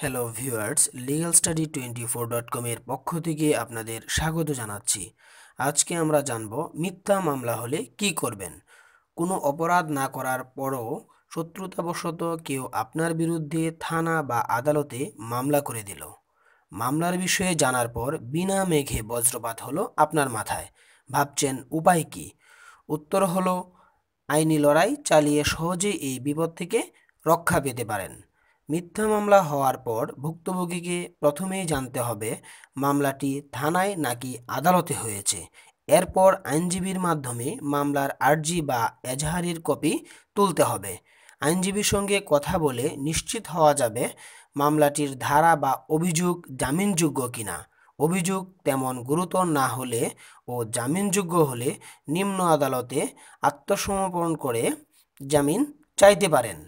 hello viewers legal study twenty four dot কমের পক্ষ থেকে আপনাদের স্বাগত জানাচ্ছি আজকে আমরা জানব মিথ্যা মামলা হলে কি করবেন কোনো অপরাধ না করার পরও শত্রুতাবশত কেউ আপনার বিরুদ্ধে থানা বা আদালতে মামলা করে দিল মামলার বিষয়ে জানার পর বিনা মেঘে বজ্রপাত হলো আপনার মাথায় ভাবছেন উপায় কি উত্তর হলো আইনি লড়াই চালিয়ে সহজে এই বিপদ থেকে রক্ষা পেতে পারেন মিথ্যা মামলা হওয়ার পর ভুক্তভোগীকে প্রথমেই জানতে হবে মামলাটি থানায় নাকি আদালতে হয়েছে এরপর আইনজীবীর মাধ্যমে মামলার আর্জি বা এজাহারির কপি তুলতে হবে আইনজীবীর সঙ্গে কথা বলে নিশ্চিত হওয়া যাবে মামলাটির ধারা বা অভিযোগ জামিনযোগ্য কিনা অভিযোগ তেমন গুরুতর না হলে ও জামিনযোগ্য হলে নিম্ন আদালতে আত্মসমর্পণ করে জামিন চাইতে পারেন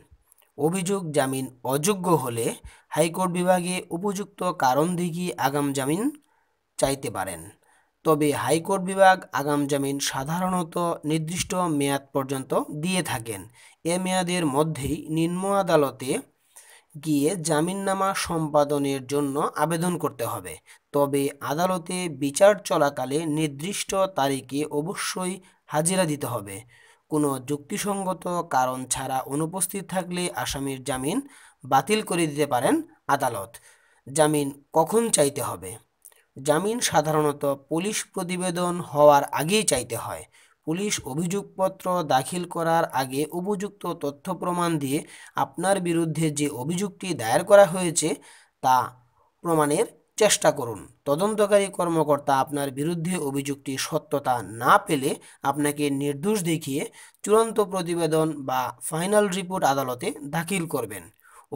অভিযোগ জামিন অযোগ্য হলে হাইকোর্ট বিভাগে উপযুক্ত কারণ দেখিয়ে আগাম জামিন চাইতে পারেন তবে হাইকোর্ট বিভাগ আগাম জামিন সাধারণত নির্দিষ্ট মেয়াদ পর্যন্ত দিয়ে থাকেন এ মেয়াদের মধ্যেই নিম্ন আদালতে গিয়ে জামিননামা সম্পাদনের জন্য আবেদন করতে হবে তবে আদালতে বিচার চলাকালে নির্দিষ্ট তারিখে অবশ্যই হাজিরা দিতে হবে কোনো যুক্তিসঙ্গত কারণ ছাড়া অনুপস্থিত থাকলে আসামির জামিন বাতিল করে দিতে পারেন আদালত জামিন কখন চাইতে হবে জামিন সাধারণত পুলিশ প্রতিবেদন হওয়ার আগেই চাইতে হয় পুলিশ অভিযোগপত্র দাখিল করার আগে উপযুক্ত তথ্য প্রমাণ দিয়ে আপনার বিরুদ্ধে যে অভিযোগটি দায়ের করা হয়েছে তা প্রমাণের চেষ্টা করুন তদন্তকারী কর্মকর্তা আপনার বিরুদ্ধে অভিযুক্তি সত্যতা না পেলে আপনাকে নির্দোষ দেখিয়ে চূড়ান্ত প্রতিবেদন বা ফাইনাল রিপোর্ট আদালতে দাখিল করবেন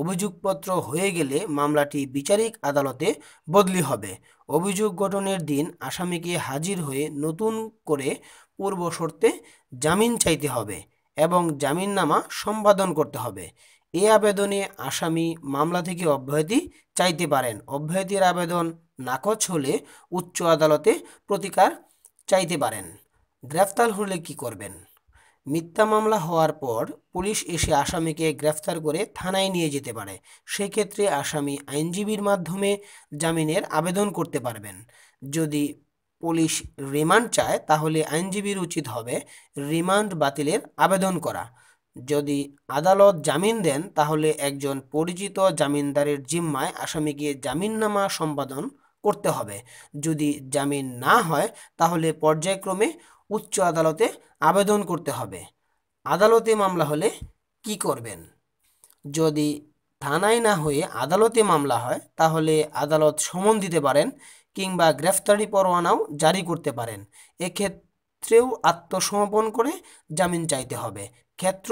অভিযোগপত্র হয়ে গেলে মামলাটি বিচারিক আদালতে বদলি হবে অভিযোগ গঠনের দিন আসামিকে হাজির হয়ে নতুন করে পূর্ব শর্তে জামিন চাইতে হবে এবং জামিননামা সম্পাদন করতে হবে এ আবেদনে আসামি মামলা থেকে অব্যাহতি চাইতে পারেন অব্যাহতির আবেদন নাকচ হলে উচ্চ আদালতে প্রতিকার চাইতে পারেন গ্রেফতার হলে কি করবেন মিথ্যা মামলা হওয়ার পর পুলিশ এসে আসামিকে গ্রেফতার করে থানায় নিয়ে যেতে পারে সেক্ষেত্রে আসামি আইনজীবীর মাধ্যমে জামিনের আবেদন করতে পারবেন যদি পুলিশ রিমান্ড চায় তাহলে আইনজীবীর উচিত হবে রিমান্ড বাতিলের আবেদন করা যদি আদালত জামিন দেন তাহলে একজন পরিচিত জামিনদারের জিম্মায় আসামিকে জামিননামা সম্পাদন করতে হবে যদি জামিন না হয় তাহলে পর্যায়ক্রমে উচ্চ আদালতে আবেদন করতে হবে আদালতে মামলা হলে কি করবেন যদি থানায় না হয়ে আদালতে মামলা হয় তাহলে আদালত সমন দিতে পারেন কিংবা গ্রেফতারি পরোয়ানাও জারি করতে পারেন এক্ষেত্রেও আত্মসমর্পণ করে জামিন চাইতে হবে ক্ষেত্র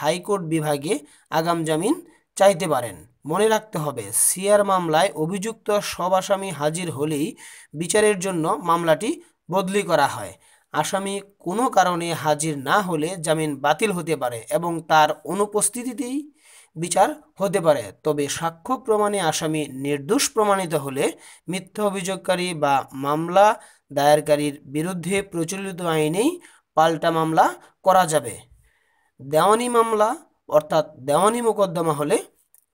হাইকোর্ট বিভাগে আগাম জামিন চাইতে পারেন মনে রাখতে হবে সিয়ার মামলায় অভিযুক্ত সব আসামি হাজির হলেই বিচারের জন্য মামলাটি বদলি করা হয় আসামি কোনো কারণে হাজির না হলে জামিন বাতিল হতে পারে এবং তার অনুপস্থিতিতেই বিচার হতে পারে তবে সাক্ষ্য প্রমাণে আসামি নির্দোষ প্রমাণিত হলে মিথ্যা অভিযোগকারী বা মামলা দায়েরকারীর বিরুদ্ধে প্রচলিত আইনেই পাল্টা মামলা করা যাবে দেওয়ানি মামলা অর্থাৎ দেওয়ানি মোকদ্দমা হলে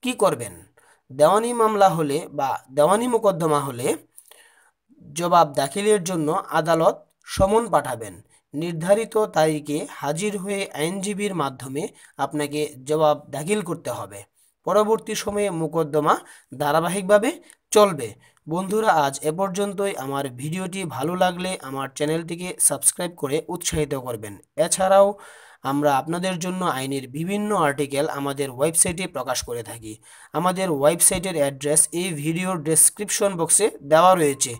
কি করবেন দেওয়ানি মামলা হলে বা দেওয়ানি মোকদ্দমা হলে জবাব দাখিলের জন্য আদালত সমন পাঠাবেন নির্ধারিত তারিখে হাজির হয়ে আইনজীবীর মাধ্যমে আপনাকে জবাব দাখিল করতে হবে পরবর্তী সময়ে মোকদ্দমা ধারাবাহিকভাবে চলবে বন্ধুরা আজ এ পর্যন্তই আমার ভিডিওটি ভালো লাগলে আমার চ্যানেলটিকে সাবস্ক্রাইব করে উৎসাহিত করবেন এছাড়াও আমরা আপনাদের জন্য আইনের বিভিন্ন আর্টিকেল আমাদের ওয়েবসাইটে প্রকাশ করে থাকি আমাদের ওয়েবসাইটের অ্যাড্রেস এই ভিডিওর ডেসক্রিপশন বক্সে দেওয়া রয়েছে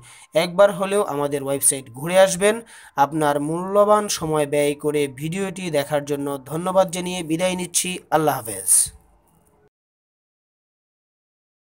একবার হলেও আমাদের ওয়েবসাইট ঘুরে আসবেন আপনার মূল্যবান সময় ব্যয় করে ভিডিওটি দেখার জন্য ধন্যবাদ জানিয়ে বিদায় নিচ্ছি আল্লাহ হাফেজ